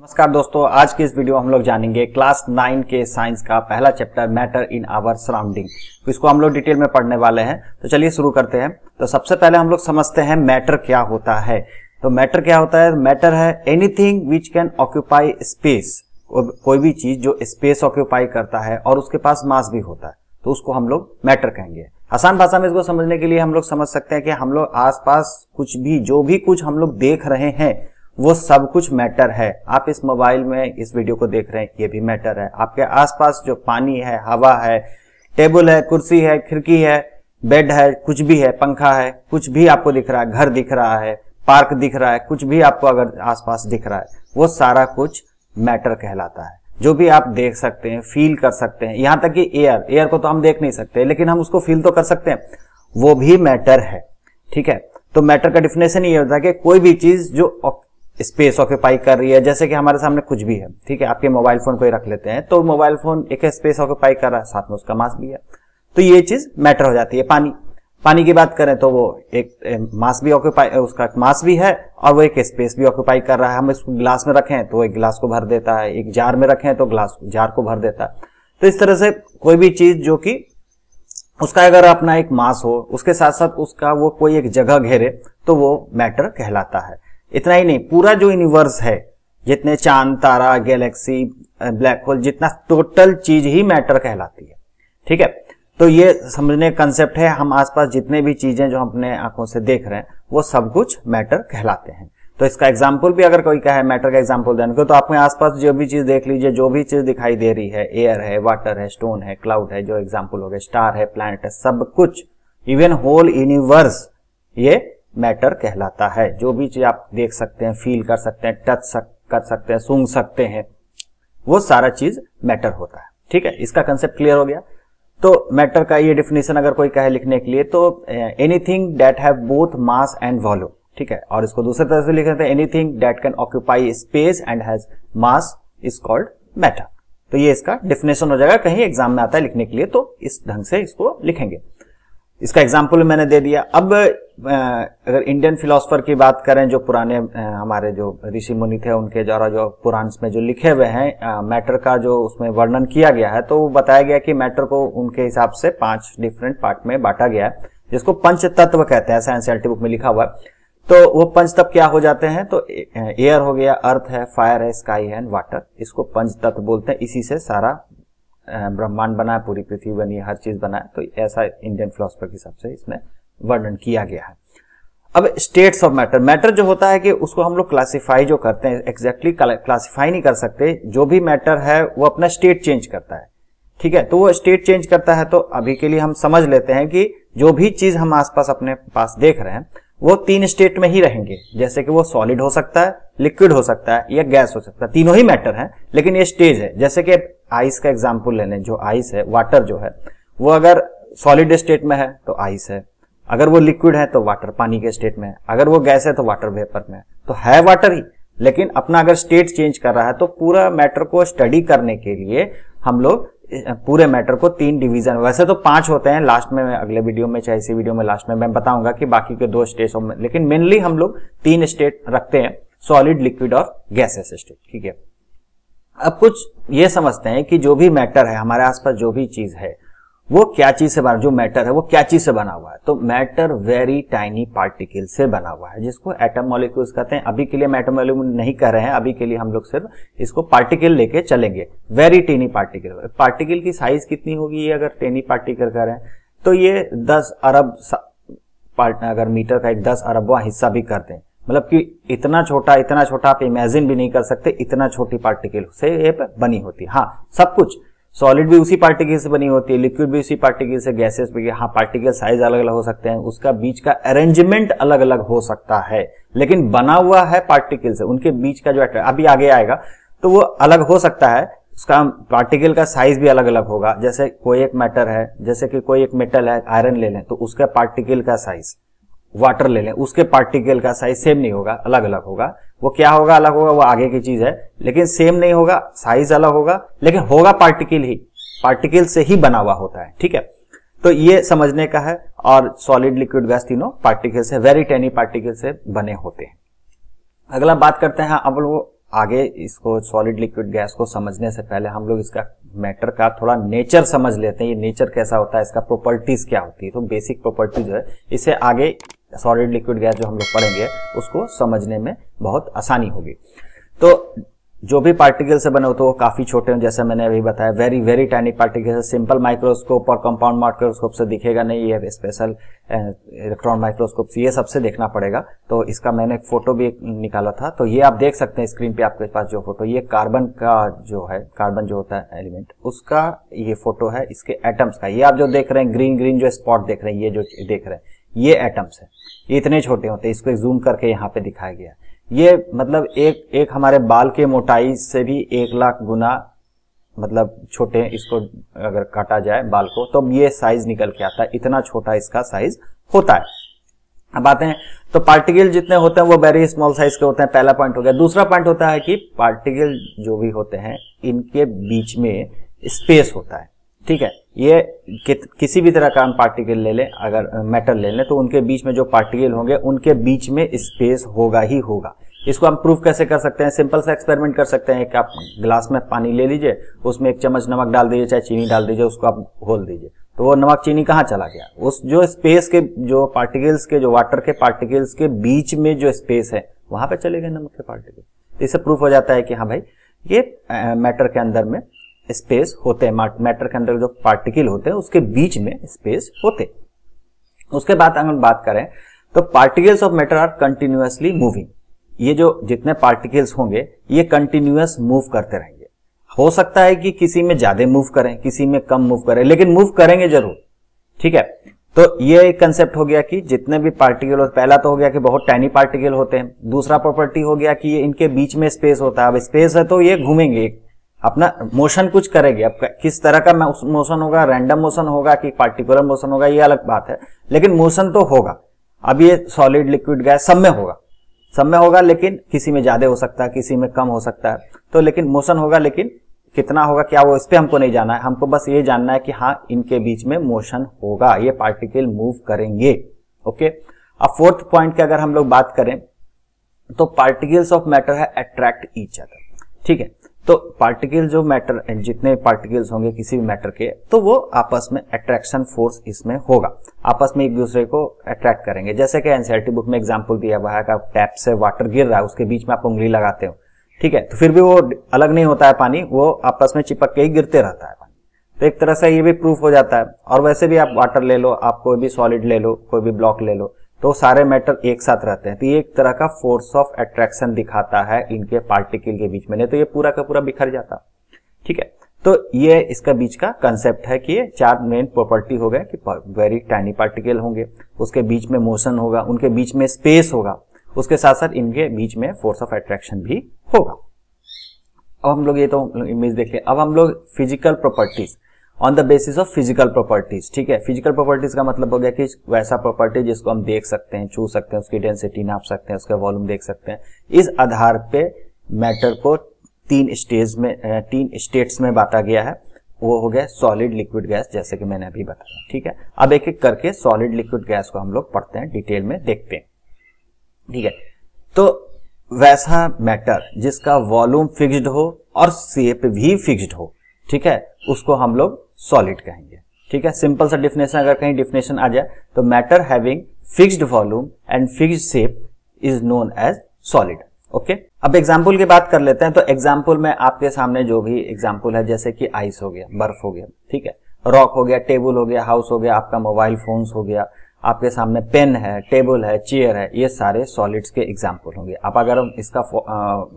नमस्कार दोस्तों आज की इस वीडियो हम लोग जानेंगे क्लास नाइन के साइंस का पहला chapter matter in our surrounding तो इसको हम लोग डिटेल में पढ़ने वाले हैं तो चलिए शुरू करते हैं तो सबसे पहले हम लोग समझते हैं मैटर क्या होता है तो मैटर क्या होता है मैटर है anything which can occupy space कोई भी चीज जो स्पेस ऑक्यूपाई करता है और उसके पास मास भी होता है तो उसको हम लोग मैटर कहेंगे आसान भाषा में इसको समझने के लिए हम लोग समझ सकते हैं कि हम लोग आसपास कुछ भी जो भी कुछ हम लोग देख रहे हैं वो सब कुछ मैटर है आप इस मोबाइल में इस वीडियो को देख रहे हैं ये भी मैटर है आपके आसपास जो पानी है हवा है टेबल है कुर्सी है खिड़की है बेड है कुछ भी है पंखा है कुछ भी आपको दिख रहा है घर दिख रहा है पार्क दिख रहा है कुछ भी आपको अगर आसपास दिख रहा है वो सारा कुछ मैटर कहलाता है जो भी आप देख सकते हैं फील कर सकते हैं यहां तक कि एयर एयर को तो हम देख नहीं सकते लेकिन हम उसको फील तो कर सकते हैं वो भी मैटर है ठीक है तो मैटर का डिफिनेशन ये होता है कि कोई भी चीज जो स्पेस ऑक्यूपाई कर रही है जैसे कि हमारे सामने कुछ भी है ठीक है आपके मोबाइल फोन को ही रख लेते हैं तो मोबाइल फोन एक स्पेस ऑक्यूपाई कर रहा है साथ में उसका मास भी है तो ये चीज मैटर हो जाती है पानी पानी की बात करें तो वो एक मास भी ऑक्यूपाई उसका मास भी है और वो एक स्पेस भी ऑक्यूपाई कर रहा है हम इसको ग्लास में रखें तो एक ग्लास को भर देता है एक जार में रखें तो ग्लास जार को भर देता है तो इस तरह से कोई भी चीज जो कि उसका अगर अपना एक मास हो उसके साथ साथ उसका वो कोई एक जगह घेरे तो वो मैटर कहलाता है इतना ही नहीं पूरा जो यूनिवर्स है जितने चांद तारा गैलेक्सी ब्लैक होल जितना टोटल चीज ही मैटर कहलाती है ठीक है तो ये समझने कंसेप्ट है हम आसपास जितने भी चीजें जो हम अपने आंखों से देख रहे हैं वो सब कुछ मैटर कहलाते हैं तो इसका एग्जाम्पल भी अगर कोई कहे मैटर का एग्जाम्पल देने को तो आपके आसपास जो भी चीज देख लीजिए जो भी चीज दिखाई दे रही है एयर है वाटर है स्टोन है क्लाउड है जो एग्जाम्पल हो गया स्टार है प्लैनेट है सब कुछ इवन होल यूनिवर्स ये मैटर कहलाता है जो भी चीज आप देख सकते हैं फील कर सकते हैं टच सक, कर सकते हैं सूंघ सकते हैं वो सारा चीज मैटर होता है ठीक है इसका कंसेप्ट क्लियर हो गया तो मैटर का ये डिफिनेशन अगर कोई कहे लिखने के लिए तो anything that have both mass and volume ठीक है और इसको दूसरे तरह से लिख सकते हैं anything that can occupy space and has mass is called matter तो ये इसका डिफिनेशन हो जाएगा कहीं एग्जाम में आता है लिखने के लिए तो इस ढंग से इसको लिखेंगे इसका एग्जाम्पल मैंने दे दिया अब अगर इंडियन फिलोसफर की बात करें जो पुराने हमारे जो ऋषि मुनि थे उनके द्वारा जो पुराण में जो लिखे हुए हैं मैटर का जो उसमें वर्णन किया गया है तो बताया गया कि मैटर को उनके हिसाब से पांच डिफरेंट पार्ट में बांटा गया है जिसको पंच तत्व कहते हैं साइंस एल्टी बुक में लिखा हुआ है तो वो पंच तत्व क्या हो जाते हैं तो एयर हो गया अर्थ है फायर है स्काई है एंड वाटर इसको पंच तत्व बोलते हैं इसी से सारा ब्रह्मांड बना पूरी पृथ्वी बनी हर चीज बना तो ऐसा इंडियन फिलोसफर के हिसाब से इसमें वर्णन किया गया है अब स्टेट्स ऑफ मैटर मैटर जो होता है कि उसको हम लोग क्लासिफाई जो करते हैं एग्जैक्टली exactly क्लासिफाई नहीं कर सकते जो भी मैटर है वो अपना स्टेट चेंज करता है ठीक है तो वो स्टेट चेंज करता है तो अभी के लिए हम समझ लेते हैं कि जो भी चीज हम आसपास अपने पास देख रहे हैं वो तीन स्टेट में ही रहेंगे जैसे कि वो सॉलिड हो सकता है लिक्विड हो सकता है या गैस हो सकता है तीनों ही मैटर है लेकिन ये स्टेज है जैसे कि आइस का एग्जाम्पल ले लें जो आइस है वाटर जो है वो अगर सॉलिड स्टेट में है तो आइस है अगर वो लिक्विड है तो वाटर पानी के स्टेट में है अगर वो गैस है तो वाटर वेपर में है तो है वाटर ही लेकिन अपना अगर स्टेट चेंज कर रहा है तो पूरा मैटर को स्टडी करने के लिए हम लोग पूरे मैटर को तीन डिवीजन वैसे तो पांच होते हैं लास्ट में मैं अगले वीडियो में चाहे इसी वीडियो में लास्ट में मैं बताऊंगा कि बाकी के दो स्टेट्स में लेकिन मेनली हम लोग तीन स्टेट रखते हैं सॉलिड लिक्विड और गैसेस स्टेट ठीक है अब कुछ ये समझते हैं कि जो भी मैटर है हमारे आसपास जो भी चीज है वो क्या चीज से बना जो मैटर है वो क्या चीज से बना हुआ है तो मैटर वेरी टाइनी पार्टिकल से बना हुआ है जिसको एटम मॉलिक्यूल्स कहते हैं अभी के लिए एटम मॉलिक्यूल नहीं कर रहे हैं अभी के लिए हम लोग सिर्फ इसको पार्टिकल लेके चलेंगे वेरी टेनी पार्टिकल पार्टिकल की साइज कितनी होगी ये अगर टेनी पार्टिकल कर रहे हैं तो ये दस अरब पार्ट अगर मीटर का एक दस अरब हिस्सा भी करते हैं मतलब कि इतना छोटा इतना छोटा आप इमेजिन भी नहीं कर सकते इतना छोटी पार्टिकल से ये बनी होती है हाँ सब कुछ सॉलिड भी उसी पार्टिकल से बनी होती है लिक्विड भी उसी पार्टिकल से गैसेस भी हाँ पार्टिकल साइज अलग अलग हो सकते हैं उसका बीच का अरेंजमेंट अलग अलग हो सकता है लेकिन बना हुआ है पार्टिकल से उनके बीच का जो अभी आगे आएगा तो वो अलग हो सकता है उसका पार्टिकल का साइज भी अलग अलग होगा जैसे कोई एक मैटर है जैसे कि कोई एक मेटल है आयरन ले लें तो उसका पार्टिकल का साइज वाटर ले लें उसके पार्टिकल का साइज सेम नहीं होगा अलग अलग होगा वो क्या होगा अलग होगा वो आगे की चीज है लेकिन सेम नहीं होगा साइज अलग होगा लेकिन होगा पार्टिकल ही पार्टिकल से ही बना हुआ होता है ठीक है तो ये समझने का है और सॉलिड लिक्विड गैस तीनों पार्टिकल से वेरी टेनी पार्टिकल से बने होते हैं अगला बात करते हैं अब लोग आगे इसको सॉलिड लिक्विड गैस को समझने से पहले हम लोग इसका मैटर का थोड़ा नेचर समझ लेते हैं ये नेचर कैसा होता है इसका प्रॉपर्टीज क्या होती है तो बेसिक प्रॉपर्टीज जो है इसे आगे सॉलिड लिक्विड गैस जो हम लोग पढ़ेंगे उसको समझने में बहुत आसानी होगी तो जो भी पार्टिकल से बने होते हो वो काफी छोटे हैं जैसे मैंने अभी बताया very very tiny particle simple microscope और कंपाउंड माइक्रोस्कोप से दिखेगा नहीं ये स्पेशल इलेक्ट्रॉन माइक्रोस्कोप ये सबसे देखना पड़ेगा तो इसका मैंने एक फोटो भी निकाला था तो ये आप देख सकते हैं स्क्रीन पे आपके पास जो फोटो ये कार्बन का जो है कार्बन जो होता है एलिमेंट उसका ये फोटो है इसके एटम्स का ये आप जो देख रहे हैं ग्रीन ग्रीन जो स्पॉट देख रहे हैं ये जो देख रहे हैं ये एटम्स है ये इतने छोटे होते हैं इसको जूम करके यहाँ पे दिखाया गया ये मतलब एक एक हमारे बाल के मोटाई से भी एक लाख गुना मतलब छोटे इसको अगर काटा जाए बाल को तो ये साइज निकल के आता है इतना छोटा इसका साइज होता है अब आते हैं तो पार्टिकल जितने होते हैं वो वेरी स्मॉल साइज के होते हैं पहला पॉइंट हो गया दूसरा पॉइंट होता है कि पार्टिकल जो भी होते हैं इनके बीच में स्पेस होता है ठीक है ये कि, किसी भी तरह का हम पार्टिकल ले लें अगर मेटल ले लें तो उनके बीच में जो पार्टिकल होंगे उनके बीच में स्पेस होगा ही होगा इसको हम प्रूफ कैसे कर सकते हैं सिंपल सा एक्सपेरिमेंट कर सकते हैं कि आप ग्लास में पानी ले लीजिए उसमें एक चम्मच नमक डाल दीजिए चाहे चीनी डाल दीजिए उसको आप घोल दीजिए तो वो नमक चीनी कहाँ चला गया उस जो स्पेस के जो पार्टिकल्स के जो वाटर के पार्टिकल्स के बीच में जो स्पेस है वहां पे चले गए नमक के पार्टिकल इससे प्रूफ हो जाता है कि हाँ भाई ये मैटर के अंदर में स्पेस होते हैं मैटर के अंदर जो पार्टिकल होते हैं उसके बीच में स्पेस होते उसके बाद अगर बात करें तो particles of matter are continuously moving ये जो जितने पार्टिकल्स होंगे ये कंटिन्यूस मूव करते रहेंगे हो सकता है कि किसी में ज्यादा मूव करें किसी में कम मूव करें लेकिन मूव करेंगे जरूर ठीक है तो ये एक कंसेप्ट हो गया कि जितने भी पार्टिकल होते पहला तो हो गया कि बहुत टाइनी पार्टिकल होते हैं दूसरा प्रॉपर्टी हो गया कि ये इनके बीच में स्पेस होता है अब स्पेस है तो ये घूमेंगे एक अपना मोशन कुछ करेगी अब किस तरह का मोशन होगा रैंडम मोशन होगा कि पार्टिकुलर मोशन होगा ये अलग बात है लेकिन मोशन तो होगा अब ये सॉलिड लिक्विड गैस सब में होगा सब में होगा लेकिन किसी में ज्यादा हो सकता है किसी में कम हो सकता है तो लेकिन मोशन होगा लेकिन कितना होगा क्या वो इस पर हमको नहीं जाना है हमको बस ये जानना है कि हाँ इनके बीच में मोशन होगा ये पार्टिकल मूव करेंगे ओके अब फोर्थ पॉइंट की अगर हम लोग बात करें तो पार्टिकल्स ऑफ मैटर है अट्रैक्ट ईच अदर ठीक है तो पार्टिकल जो मैटर जितने पार्टिकल्स होंगे किसी भी मैटर के तो वो आपस में अट्रैक्शन फोर्स इसमें होगा आपस में एक दूसरे को अट्रैक्ट करेंगे जैसे कि एनसीआरटी बुक में एग्जाम्पल दिया हुआ है कि आप टैप से वाटर गिर रहा है उसके बीच में आप उंगली लगाते हो ठीक है तो फिर भी वो अलग नहीं होता है पानी वो आपस में चिपक के ही गिरते रहता है तो एक तरह से ये भी प्रूफ हो जाता है और वैसे भी आप वाटर ले लो आप कोई भी सॉलिड ले लो कोई भी ब्लॉक ले लो तो सारे मैटर एक साथ रहते हैं तो ये एक तरह का फोर्स ऑफ अट्रैक्शन दिखाता है इनके पार्टिकल के बीच में नहीं तो ये पूरा का पूरा बिखर जाता ठीक है तो ये इसका बीच का कंसेप्ट है कि ये चार मेन प्रॉपर्टी हो गए कि वेरी टाइनी पार्टिकल होंगे उसके बीच में मोशन होगा उनके बीच में स्पेस होगा उसके साथ साथ इनके बीच में फोर्स ऑफ अट्रैक्शन भी होगा अब हम लोग ये तो इमेज देख अब हम लोग physical properties on the basis of physical properties ठीक है फिजिकल प्रॉपर्टीज का मतलब हो गया कि वैसा प्रॉपर्टी जिसको हम देख सकते हैं छू सकते हैं उसकी डेंसिटी नाप सकते हैं उसका वॉल्यूम देख सकते हैं इस आधार पे मैटर को तीन स्टेज में तीन स्टेट्स में बांटा गया है वो हो गया सॉलिड लिक्विड गैस जैसे कि मैंने अभी बताया ठीक है अब एक एक करके सॉलिड लिक्विड गैस को हम लोग पढ़ते हैं डिटेल में देखते हैं ठीक है तो वैसा मैटर जिसका वॉल्यूम फिक्स्ड हो और शेप भी फिक्स्ड हो ठीक है उसको हम लोग सॉलिड कहेंगे ठीक है सिंपल सा डिफिनेशन अगर कहीं डिफिनेशन आ जाए तो matter having fixed volume and fixed shape is known as solid okay अब एग्जाम्पल की बात कर लेते हैं तो एग्जाम्पल में आपके सामने जो भी एग्जाम्पल है जैसे कि आइस हो गया बर्फ हो गया ठीक है रॉक हो गया टेबल हो गया हाउस हो गया आपका मोबाइल फोन्स हो गया आपके सामने पेन है टेबल है चेयर है ये सारे सॉलिड्स के एग्जाम्पल होंगे आप अगर हम इसका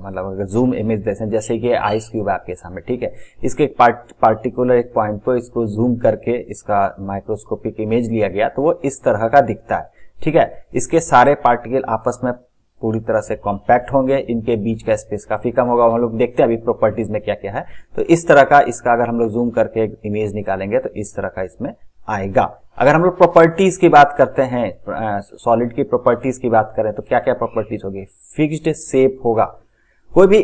मतलब अगर जूम इमेज हैं जैसे कि आइस क्यूब है आपके सामने ठीक है इसके पार्ट पार्टिकुलर एक पॉइंट को इसको जूम करके इसका माइक्रोस्कोपिक इमेज लिया गया तो वो इस तरह का दिखता है ठीक है इसके सारे पार्टिकल आपस में पूरी तरह से कॉम्पैक्ट होंगे इनके बीच का स्पेस काफी कम होगा हम लोग देखते हैं अभी प्रॉपर्टीज में क्या क्या है तो इस तरह का इसका अगर हम लोग जूम करके इमेज निकालेंगे तो इस तरह का इसमें आएगा अगर हम लोग प्रॉपर्टीज की बात करते हैं सॉलिड की प्रॉपर्टीज की बात करें तो क्या क्या प्रॉपर्टीज होगी फिक्स्ड शेप होगा कोई भी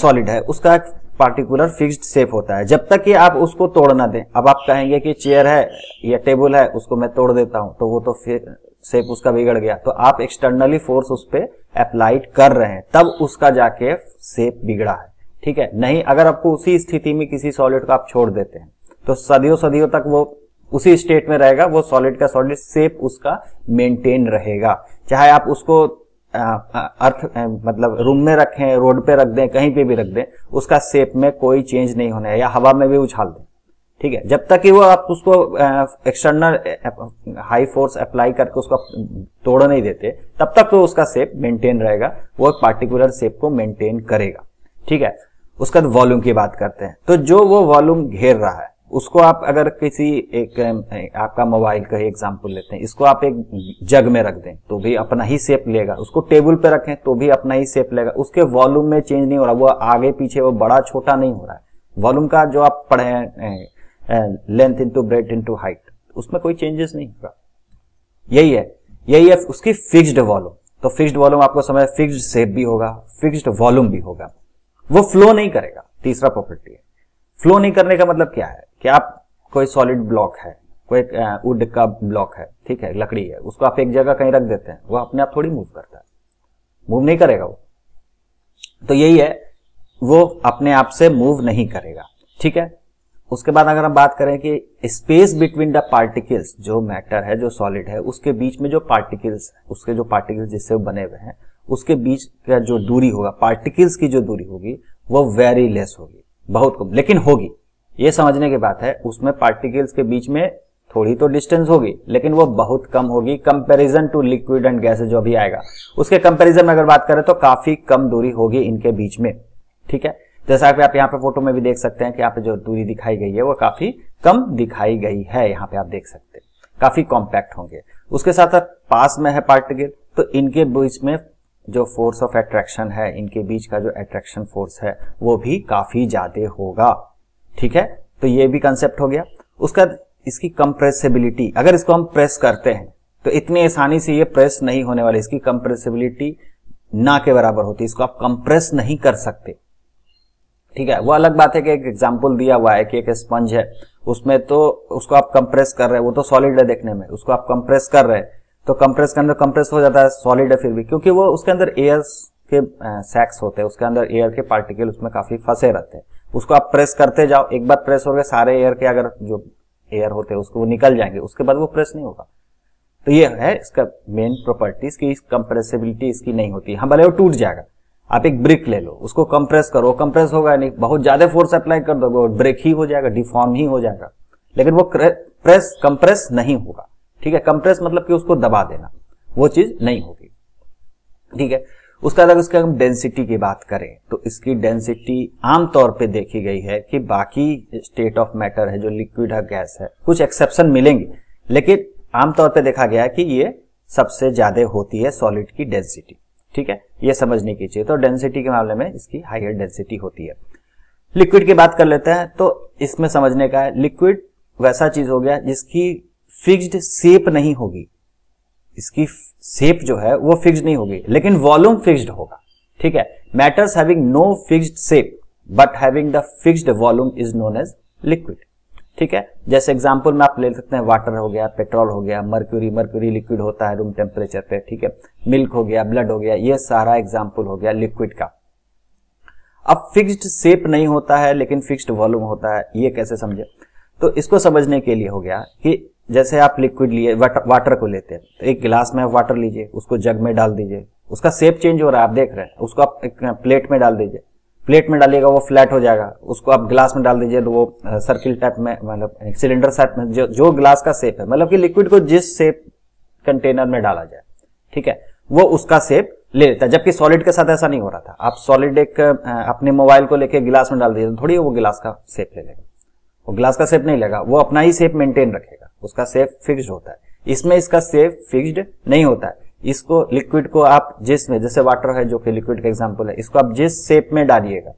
सॉलिड है उसका एक पार्टिकुलर फिक्स्ड शेप होता है जब तक कि आप उसको तोड़ ना दें अब आप कहेंगे कि चेयर है या टेबल है उसको मैं तोड़ देता हूं तो वो तो फिर शेप उसका बिगड़ गया तो आप एक्सटर्नली फोर्स उस पर अप्लाइड कर रहे हैं तब उसका जाके शेप बिगड़ा है ठीक है नहीं अगर आपको उसी स्थिति में किसी सॉलिड को आप छोड़ देते हैं तो सदियों सदियों तक वो उसी स्टेट में रहेगा वो सॉलिड का सॉलिड सेप उसका मेंटेन रहेगा चाहे आप उसको आ, आ, अर्थ आ, मतलब रूम में रखें रोड पे रख दें कहीं पे भी रख दें उसका सेप में कोई चेंज नहीं होना है या हवा में भी उछाल दें ठीक है जब तक कि वो आप उसको एक्सटर्नल हाई फोर्स अप्लाई करके उसको तोड़ नहीं देते तब तक तो उसका सेप मेंटेन रहेगा वो एक पार्टिकुलर सेप को मेंटेन करेगा ठीक है उसका वॉल्यूम की बात करते हैं तो जो वो वॉल्यूम घेर रहा है उसको आप अगर किसी एक आपका मोबाइल का ही एग्जाम्पल लेते हैं इसको आप एक जग में रख दें तो भी अपना ही सेप लेगा उसको टेबल पे रखें तो भी अपना ही सेप लेगा उसके वॉल्यूम में चेंज नहीं हो रहा वो आगे पीछे वो बड़ा छोटा नहीं हो रहा है वॉल्यूम का जो आप पढ़े length into breadth into height उसमें कोई चेंजेस नहीं होगा यही है यही है उसकी फिक्स्ड वॉल्यूम तो फिक्स्ड वॉल्यूम आपको समझ फिक्स्ड सेप भी होगा फिक्स्ड वॉल्यूम भी होगा वो फ्लो नहीं करेगा तीसरा प्रॉपर्टी है फ्लो नहीं करने का मतलब क्या है कि आप कोई सॉलिड ब्लॉक है कोई वुड का ब्लॉक है ठीक है लकड़ी है उसको आप एक जगह कहीं रख देते हैं वो अपने आप थोड़ी मूव करता है मूव नहीं करेगा वो तो यही है वो अपने आप से मूव नहीं करेगा ठीक है उसके बाद अगर हम बात करें कि स्पेस बिटवीन द पार्टिकल्स जो मैटर है जो सॉलिड है उसके बीच में जो पार्टिकल्स उसके जो पार्टिकल्स जिससे बने हुए हैं उसके बीच का जो दूरी होगा पार्टिकल्स की जो दूरी होगी वो वेरी लेस होगी बहुत कम लेकिन होगी ये समझने की बात है उसमें पार्टिकल्स के बीच में थोड़ी तो डिस्टेंस होगी लेकिन वो बहुत कम होगी comparison to liquid and gases जो भी आएगा उसके कंपैरिजन में अगर बात करें तो काफी कम दूरी होगी इनके बीच में ठीक है जैसा कि आप यहाँ पे फोटो में भी देख सकते हैं कि यहाँ पे जो दूरी दिखाई गई है वो काफी कम दिखाई गई है यहाँ पे आप देख सकते हैं काफी कॉम्पैक्ट होंगे उसके साथ साथ पास में है पार्टिकल तो इनके बीच में जो फोर्स ऑफ एट्रैक्शन है इनके बीच का जो एट्रैक्शन फोर्स है वो भी काफी ज्यादा होगा ठीक है तो ये भी कंसेप्ट हो गया उसका इसकी कंप्रेसिबिलिटी अगर इसको हम प्रेस करते हैं तो इतनी आसानी से ये प्रेस नहीं होने वाली इसकी कंप्रेसिबिलिटी ना के बराबर होती इसको आप कंप्रेस नहीं कर सकते ठीक है वो अलग बात है कि एक एग्जाम्पल दिया हुआ है कि एक स्पंज है उसमें तो उसको आप कंप्रेस कर रहे हैं वो तो सॉलिड है देखने में उसको आप कंप्रेस कर रहे हैं तो कंप्रेस के अंदर कंप्रेस हो जाता है सॉलिड है फिर भी क्योंकि वो उसके अंदर एयर के सैक्स होते हैं उसके अंदर एयर के पार्टिकल उसमें काफी फंसे रहते हैं उसको आप प्रेस करते जाओ एक बार प्रेस हो गए सारे एयर के अगर जो एयर होते हैं उसको वो निकल जाएंगे उसके बाद वो प्रेस नहीं होगा तो ये है इसका मेन प्रॉपर्टीज की कंप्रेसिबिलिटी इसकी नहीं होती हम हाँ, भले वो टूट जाएगा आप एक ब्रिक ले लो उसको कंप्रेस करो कंप्रेस होगा नहीं बहुत ज्यादा फोर्स अप्लाई कर दोगे ब्रेक ही हो जाएगा डिफॉर्म ही हो जाएगा लेकिन वो प्रेस कंप्रेस नहीं होगा ठीक है कंप्रेस मतलब कि उसको दबा देना वो चीज नहीं होगी ठीक है उसका अगर उसके हम डेंसिटी की बात करें तो इसकी डेंसिटी आमतौर पे देखी गई है कि बाकी स्टेट ऑफ मैटर है जो लिक्विड है गैस है कुछ एक्सेप्शन मिलेंगे लेकिन आमतौर पे देखा गया है कि ये सबसे ज्यादा होती है सॉलिड की डेंसिटी ठीक है ये समझने की चाहिए तो डेंसिटी के मामले में इसकी हाइयर डेंसिटी होती है लिक्विड की बात कर लेते हैं तो इसमें समझने का है लिक्विड वैसा चीज हो गया जिसकी फिक्स्ड शेप नहीं होगी इसकी शेप जो है वो फिक्स नहीं होगी लेकिन वॉल्यूम फिक्स्ड होगा ठीक है matters having no fixed shape but having the fixed volume is known as liquid ठीक है जैसे एग्जाम्पल में आप ले सकते हैं वाटर हो गया पेट्रोल हो गया मर्क्यूरी मर्क्यूरी लिक्विड होता है रूम टेम्परेचर पे ठीक है मिल्क हो गया ब्लड हो गया ये सारा एग्जाम्पल हो गया लिक्विड का अब फिक्स्ड शेप नहीं होता है लेकिन फिक्स्ड वॉल्यूम होता है ये कैसे समझे तो इसको समझने के लिए हो गया कि जैसे आप लिक्विड लिए वाटर को लेते हैं तो एक गिलास में आप वाटर लीजिए उसको जग में डाल दीजिए उसका सेप चेंज हो रहा है आप देख रहे हैं उसको आप एक प्लेट में डाल दीजिए प्लेट में डालिएगा वो फ्लैट हो जाएगा उसको आप गिलास में डाल दीजिए तो वो सर्किल टाइप में मतलब सिलेंडर टाइप में जो जो गिलास का सेप है मतलब कि लिक्विड को जिस सेप कंटेनर में डाला जाए ठीक है वो उसका सेप ले लेता है जबकि सॉलिड के साथ ऐसा नहीं हो रहा था आप सॉलिड एक अपने मोबाइल को लेके गिलास में डाल दीजिए तो थोड़ी वो गिलास का सेप ले लेगा वो गिलास का सेप नहीं लेगा वो अपना ही सेप मेंटेन रखेगा उसका सेफ फिक्स होता है इसमें इसका सेफ फिक्स्ड नहीं होता है इसको लिक्विड को आप जिस में जैसे वाटर है जो कि लिक्विड का एग्जांपल है इसको आप जिस शेप में डालिएगा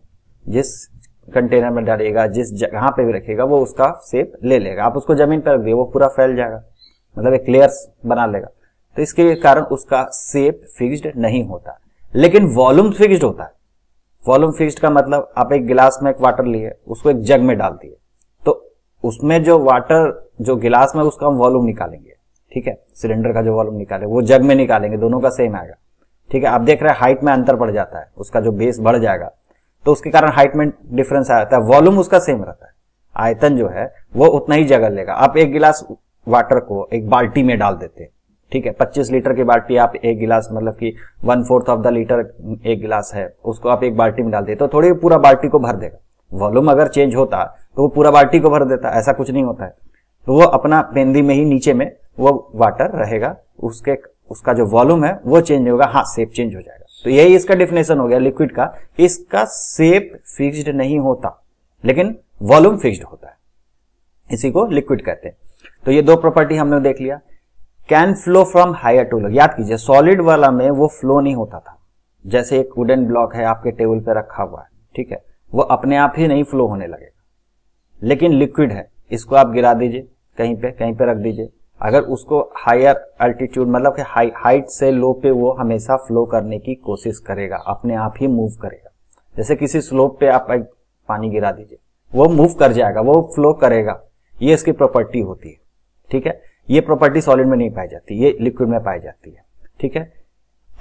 जिस कंटेनर में डालिएगा जिस जगह पे भी रखेगा वो उसका सेप ले लेगा आप उसको जमीन पर रख दिए वो पूरा फैल जाएगा मतलब एक लेयर्स बना लेगा तो इसके कारण उसका सेप फिक्स्ड नहीं होता लेकिन वॉल्यूम फिक्स्ड होता है वॉल्यूम फिक्स्ड का मतलब आप एक गिलास में एक वाटर लिए उसको एक जग में डाल दिए उसमें जो वाटर जो गिलास में उसका हम वॉल्यूम निकालेंगे ठीक है सिलेंडर का जो वॉल्यूम निकाले वो जग में निकालेंगे दोनों का सेम आएगा ठीक है आप देख रहे हैं हाइट में अंतर पड़ जाता है उसका जो बेस बढ़ जाएगा तो उसके कारण हाइट में डिफरेंस आ जाता है वॉल्यूम उसका सेम रहता है आयतन जो है वो उतना ही जगह लेगा आप एक गिलास वाटर को एक बाल्टी में डाल देते ठीक है पच्चीस लीटर की बाल्टी आप एक गिलास मतलब कि one fourth of the litre एक गिलास है उसको आप एक बाल्टी में डाल देते तो थोड़ी पूरा बाल्टी को भर देगा वॉल्यूम अगर चेंज होता तो वो पूरा बाल्टी को भर देता ऐसा कुछ नहीं होता है तो वो अपना पेंदी में ही नीचे में वो वाटर रहेगा उसके उसका जो वॉल्यूम है वो चेंज होगा हाँ सेप चेंज हो जाएगा तो यही इसका डिफिनेशन हो गया लिक्विड का इसका सेप फिक्स्ड नहीं होता लेकिन वॉल्यूम फिक्स्ड होता है इसी को लिक्विड कहते हैं तो ये दो प्रॉपर्टी हमने देख लिया can flow from higher to low याद कीजिए सॉलिड वाला में वो फ्लो नहीं होता था जैसे एक वुडन ब्लॉक है आपके टेबल पर रखा हुआ है ठीक है वो अपने आप ही नहीं फ्लो होने लगेगा लेकिन लिक्विड है इसको आप गिरा दीजिए कहीं पे कहीं पे रख दीजिए अगर उसको हायर अल्टीट्यूड मतलब कि हाइट से लो पे वो हमेशा फ्लो करने की कोशिश करेगा अपने आप ही मूव करेगा जैसे किसी स्लोप पे आप पानी गिरा दीजिए वो मूव कर जाएगा वो फ्लो करेगा ये इसकी प्रॉपर्टी होती है ठीक है ये प्रॉपर्टी सॉलिड में नहीं पाई जाती ये लिक्विड में पाई जाती है ठीक है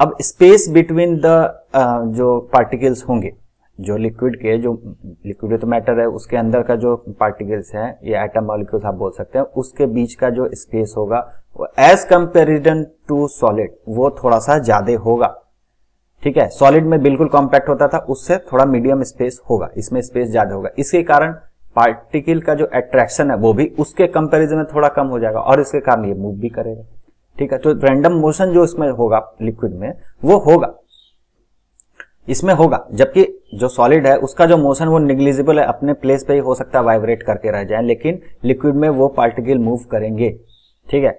अब स्पेस बिटवीन द जो पार्टिकल्स होंगे जो लिक्विड के जो लिक्विड तो मैटर है उसके अंदर का जो पार्टिकल्स है या एटम मॉलिक्यूल्स आप बोल सकते हैं उसके बीच का जो स्पेस होगा वो एज कंपेरिजन टू सॉलिड वो थोड़ा सा ज्यादा होगा ठीक है सॉलिड में बिल्कुल कॉम्पैक्ट होता था उससे थोड़ा मीडियम स्पेस होगा इसमें स्पेस ज्यादा होगा इसके कारण पार्टिकल का जो अट्रैक्शन है वो भी उसके कंपैरिजन में थोड़ा कम हो जाएगा और इसके कारण ये मूव भी करेगा ठीक है तो रैंडम मोशन जो इसमें होगा लिक्विड में वो होगा इसमें होगा जबकि जो सॉलिड है उसका जो मोशन वो निग्लिजिबल है अपने प्लेस पे ही हो सकता है वाइब्रेट करके रह जाए लेकिन लिक्विड में वो पार्टिकल मूव करेंगे ठीक है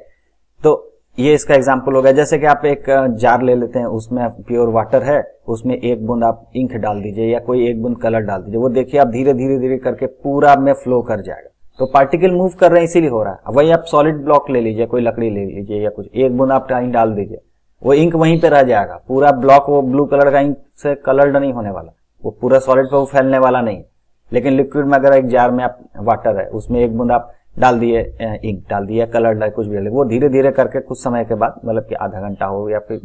तो ये इसका एग्जाम्पल हो गया जैसे कि आप एक जार ले लेते हैं उसमें प्योर वाटर है उसमें एक बूंद आप इंक डाल दीजिए या कोई एक बूंद कलर डाल दीजिए वो देखिए आप धीरे धीरे धीरे करके पूरा में फ्लो कर जाएगा तो पार्टिकल मूव कर रहे हैं इसीलिए हो रहा है वही आप सॉलिड ब्लॉक ले लीजिए कोई लकड़ी ले लीजिए या कुछ एक बूंद आप टाइम डाल दीजिए वो इंक वहीं पे रह जाएगा पूरा ब्लॉक वो ब्लू कलर का इंक से कलर्ड नहीं होने वाला वो पूरा सॉलिड पे वो फैलने वाला नहीं लेकिन लिक्विड में अगर एक जार में आप वाटर है उसमें एक बूंद आप डाल दिए इंक डाल दिया कलर डाल कुछ भी डाले वो धीरे धीरे करके कुछ समय के बाद मतलब कि आधा घंटा हो या फिर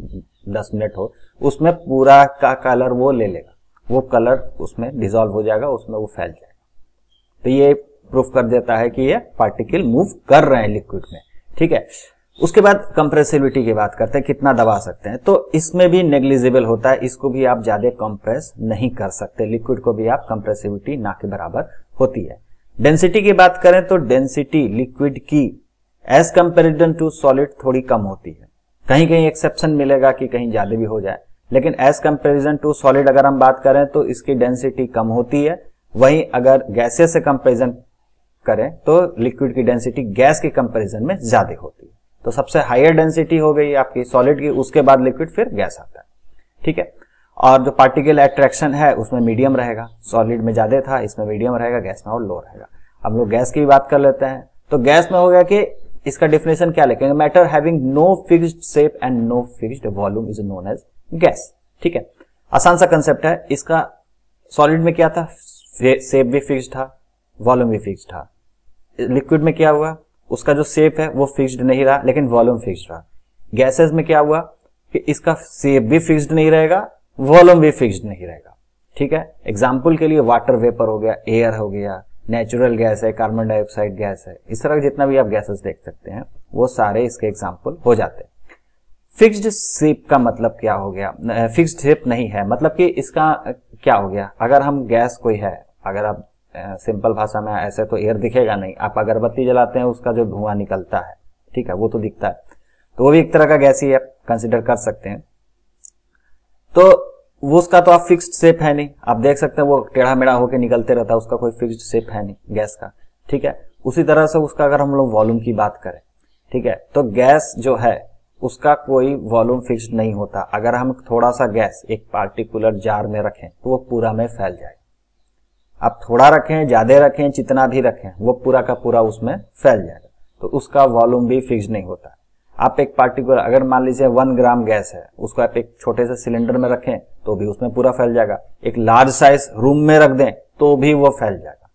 दस मिनट हो उसमें पूरा का कलर वो ले लेगा वो कलर उसमें डिजोल्व हो जाएगा उसमें वो फैल जाएगा तो ये प्रूफ कर देता है कि ये पार्टिकल मूव कर रहे हैं लिक्विड में ठीक है उसके बाद कंप्रेसिबिलिटी की बात करते हैं कितना दबा सकते हैं तो इसमें भी नेग्लिजिबल होता है इसको भी आप ज्यादा कंप्रेस नहीं कर सकते लिक्विड को भी आप कंप्रेसिबिलिटी ना के बराबर होती है डेंसिटी की बात करें तो डेंसिटी लिक्विड की एज कंपेरिजन टू सॉलिड थोड़ी कम होती है कहीं कहीं एक्सेप्शन मिलेगा कि कहीं ज्यादा भी हो जाए लेकिन एज कंपेरिजन टू सॉलिड अगर हम बात करें तो इसकी डेंसिटी कम होती है वहीं अगर गैसेस से कंपेरिजन करें तो लिक्विड की डेंसिटी गैस के कंपेरिजन में ज्यादा होती है तो सबसे हायर डेंसिटी हो गई आपकी सॉलिड की उसके बाद लिक्विड फिर गैस आता है ठीक है और जो पार्टिकल एट्रैक्शन है उसमें मीडियम रहेगा सॉलिड में ज्यादा था इसमें मीडियम रहेगा गैस में और लो रहेगा हम लोग गैस की बात कर लेते हैं तो गैस में हो गया कि इसका डिफिनेशन क्या लिखेंगे matter having no fixed shape and no fixed volume is known as gas ठीक है आसान सा कंसेप्ट है इसका सॉलिड में क्या था शेप भी फिक्स था वॉल्यूम भी फिक्स था लिक्विड में क्या हुआ उसका जो सेप है वो फिक्स्ड नहीं रहा लेकिन वॉल्यूम फिक्स रहा गैसेस में क्या हुआ कि इसका सेप भी फिक्स्ड नहीं रहेगा वॉल्यूम भी फिक्स्ड नहीं रहेगा ठीक है एग्जाम्पल के लिए वाटर वेपर हो गया एयर हो गया नेचुरल गैस है कार्बन डाइऑक्साइड गैस है इस तरह जितना भी आप गैसेस देख सकते हैं वो सारे इसके एग्जाम्पल हो जाते हैं फिक्स्ड सेप का मतलब क्या हो गया फिक्स्ड सेप नहीं है मतलब कि इसका क्या हो गया अगर हम गैस कोई है अगर आप सिंपल भाषा में ऐसे तो एयर दिखेगा नहीं आप अगरबत्ती जलाते हैं उसका जो धुआं निकलता है ठीक है वो तो दिखता है तो वो भी एक तरह का गैस ही आप कंसिडर कर सकते हैं तो वो उसका तो आप फिक्स्ड शेप है नहीं आप देख सकते हैं वो टेढ़ा मेढ़ा होकर निकलते रहता है उसका कोई फिक्स्ड शेप है नहीं गैस का ठीक है उसी तरह से उसका अगर हम लोग वॉल्यूम की बात करें ठीक है तो गैस जो है उसका कोई वॉल्यूम फिक्स्ड नहीं होता अगर हम थोड़ा सा गैस एक पार्टिकुलर जार में रखें तो वो पूरा में फैल जाएगा आप थोड़ा रखें ज्यादा रखें जितना भी रखें वो पूरा का पूरा उसमें फैल जाएगा तो उसका वॉल्यूम भी फिक्स नहीं होता आप एक पार्टिकुलर अगर मान लीजिए वन ग्राम गैस है उसको आप एक छोटे से सिलेंडर में रखें तो भी उसमें पूरा फैल जाएगा एक लार्ज साइज रूम में रख दें तो भी वो फैल जाएगा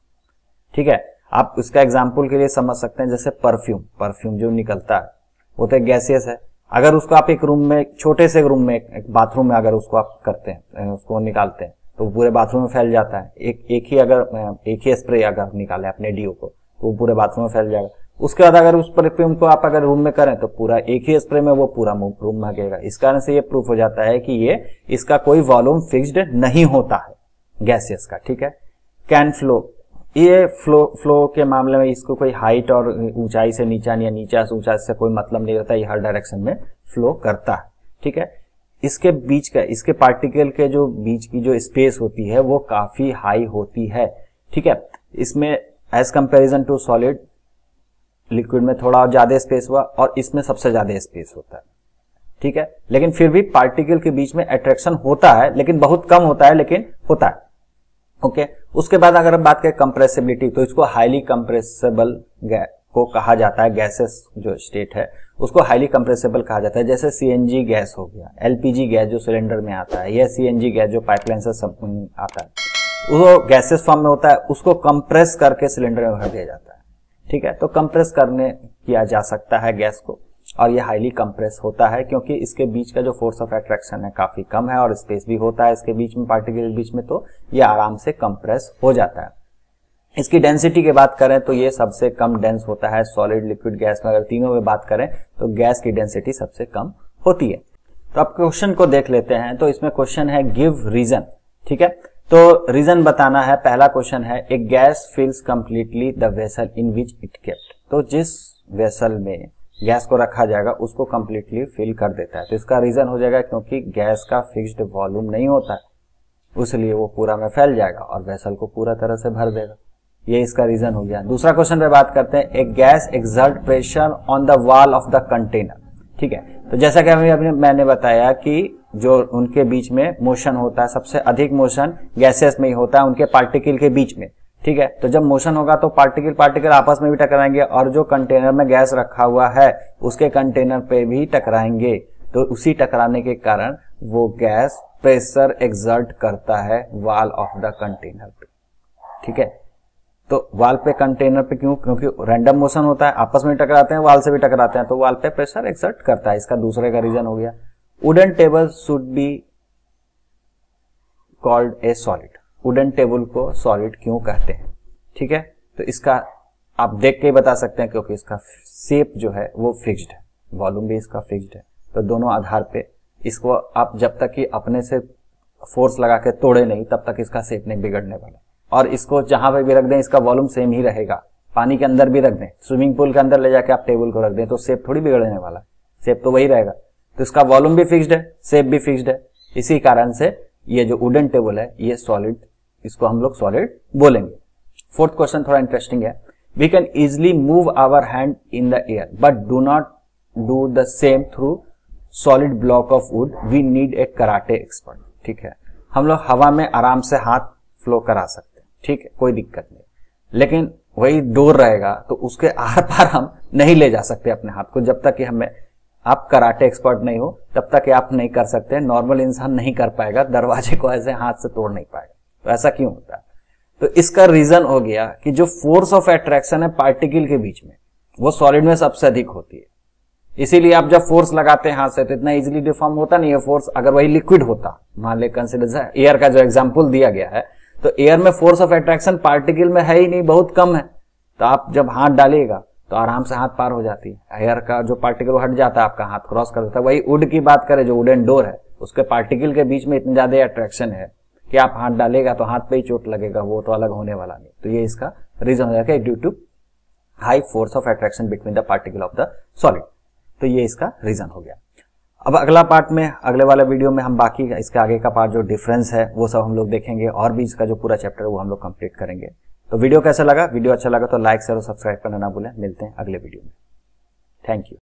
ठीक है आप उसका एग्जाम्पल के लिए समझ सकते हैं जैसे परफ्यूम परफ्यूम जो निकलता है वो तो गैसियस है अगर उसको आप एक रूम में छोटे से रूम में एक बाथरूम में अगर उसको आप करते हैं उसको निकालते हैं तो पूरे बाथरूम में फैल जाता है एक एक ही अगर एक ही स्प्रे अगर निकाले अपने डीओ को तो वो पूरे बाथरूम में फैल जाएगा उसके बाद अगर उस परफ्यूम को आप अगर रूम में करें तो पूरा एक ही स्प्रे में वो पूरा रूम भागेगा इस कारण से ये प्रूफ हो जाता है कि ये इसका कोई वॉल्यूम फिक्स्ड नहीं होता है गैसियस का ठीक है कैन फ्लो ये फ्लो फ्लो के मामले में इसको कोई हाइट और ऊंचाई से नीचा या नीचा से ऊंचा से कोई मतलब नहीं रहता ये हर डायरेक्शन में फ्लो करता है ठीक है इसके बीच का इसके पार्टिकल के जो बीच की जो स्पेस होती है वो काफी हाई होती है ठीक है इसमें as comparison to solid liquid में थोड़ा ज्यादा स्पेस हुआ और इसमें सबसे ज्यादा स्पेस होता है ठीक है लेकिन फिर भी पार्टिकल के बीच में अट्रैक्शन होता है लेकिन बहुत कम होता है लेकिन होता है ओके उसके बाद अगर हम बात करें कंप्रेसिबिलिटी तो इसको हाईली कंप्रेसिबल को कहा जाता है गैसेस जो स्टेट है उसको हाईली कंप्रेसिबल कहा जाता है जैसे सी गैस हो गया एलपीजी गैस जो सिलेंडर में आता है या सी गैस जो पाइपलाइन से आता है वो गैसेस फॉर्म में होता है उसको कंप्रेस करके सिलेंडर में भर दिया जाता है ठीक है तो कंप्रेस करने किया जा सकता है गैस को और ये हाईली कंप्रेस होता है क्योंकि इसके बीच का जो फोर्स ऑफ एट्रैक्शन है काफी कम है और स्पेस भी होता है इसके बीच में पार्टिकल के बीच में तो ये आराम से कंप्रेस हो जाता है इसकी डेंसिटी की बात करें तो ये सबसे कम डेंस होता है सॉलिड लिक्विड गैस में अगर तीनों में बात करें तो गैस की डेंसिटी सबसे कम होती है तो आप क्वेश्चन को देख लेते हैं तो इसमें क्वेश्चन है गिव रीजन ठीक है तो रीजन बताना है पहला क्वेश्चन है a gas fills completely the vessel in which it kept तो जिस वेसल में गैस को रखा जाएगा उसको कंप्लीटली फिल कर देता है तो इसका रीजन हो जाएगा क्योंकि गैस का फिक्स्ड वॉल्यूम नहीं होता है उसलिए वो पूरा में फैल जाएगा और वेसल को पूरा तरह से भर देगा ये इसका रीजन हो गया दूसरा क्वेश्चन पे बात करते हैं एक gas exert pressure on the wall of the container ठीक है तो जैसा कि अभी मैंने बताया कि जो उनके बीच में मोशन होता है सबसे अधिक मोशन गैसेस में ही होता है उनके पार्टिकल के बीच में ठीक है तो जब मोशन होगा तो पार्टिकल पार्टिकल आपस में भी टकराएंगे और जो कंटेनर में गैस रखा हुआ है उसके कंटेनर पे भी टकराएंगे तो उसी टकराने के कारण वो गैस प्रेशर एक्सर्ट करता है वॉल ऑफ द कंटेनर पे ठीक है तो वाल पे कंटेनर पे क्यों क्योंकि रैंडम मोशन होता है आपस में टकराते हैं वाल से भी टकराते हैं तो वाल पे प्रेशर एक्सर्ट करता है इसका दूसरे का रीजन हो गया wooden table should be called a solid wooden table को सॉलिड क्यों कहते हैं ठीक है तो इसका आप देख के ही बता सकते हैं क्योंकि इसका शेप जो है वो फिक्स्ड है वॉल्यूम भी इसका फिक्स्ड है तो दोनों आधार पे इसको आप जब तक कि अपने से फोर्स लगा के तोड़े नहीं तब तक इसका शेप नहीं बिगड़ने वाला और इसको जहां पर भी रख दें इसका वॉल्यूम सेम ही रहेगा पानी के अंदर भी रख दें स्विमिंग पूल के अंदर ले जाके आप टेबल को रख दें तो सेप थोड़ी बिगड़ने वाला है सेप तो वही रहेगा तो इसका वॉल्यूम भी फिक्स्ड है सेप भी फिक्स्ड है इसी कारण से ये जो वुडन टेबल है ये सॉलिड इसको हम लोग सॉलिड बोलेंगे फोर्थ क्वेश्चन थोड़ा इंटरेस्टिंग है we can easily move our hand in the air but do not do the same through solid block of wood we need a karate expert ठीक है हम लोग हवा में आराम से हाथ फ्लो करा सकते ठीक है कोई दिक्कत नहीं लेकिन वही डोर रहेगा तो उसके आर पार हम नहीं ले जा सकते अपने हाथ को जब तक कि हमें आप कराटे एक्सपर्ट नहीं हो तब तक आप नहीं कर सकते नॉर्मल इंसान नहीं कर पाएगा दरवाजे को ऐसे हाथ से तोड़ नहीं पाएगा तो ऐसा क्यों होता है तो इसका रीजन हो गया कि जो फोर्स ऑफ एट्रैक्शन है पार्टिकल के बीच में वो सॉलिड में सबसे अधिक होती है इसीलिए आप जब फोर्स लगाते हैं हाथ से तो इतना इजिली डिफॉर्म होता नहीं है फोर्स अगर वही लिक्विड होता मान ले कंसिडर एयर का जो एग्जाम्पल दिया गया है तो एयर में फोर्स ऑफ अट्रैक्शन पार्टिकल में है ही नहीं बहुत कम है तो आप जब हाथ डालिएगा तो आराम से हाथ पार हो जाती है एयर का जो पार्टिकल हट जाता है आपका हाथ क्रॉस कर देता है वही उड की बात करें जो वुडन डोर है उसके पार्टिकल के बीच में इतने ज्यादा अट्रैक्शन है कि आप हाथ डालेगा तो हाथ पे ही चोट लगेगा वो तो अलग होने वाला नहीं तो ये इसका रीजन हो जाएगा due to high force of attraction between the particle of the solid तो ये इसका रीजन हो गया अब अगला पार्ट में अगले वाले वीडियो में हम बाकी इसके आगे का पार्ट जो डिफरेंस है वो सब हम लोग देखेंगे और भी इसका जो पूरा चैप्टर है वो हम लोग कंप्लीट करेंगे तो वीडियो कैसा लगा वीडियो अच्छा लगा तो लाइक शेयर और सब्सक्राइब करना ना भूलें मिलते हैं अगले वीडियो में थैंक यू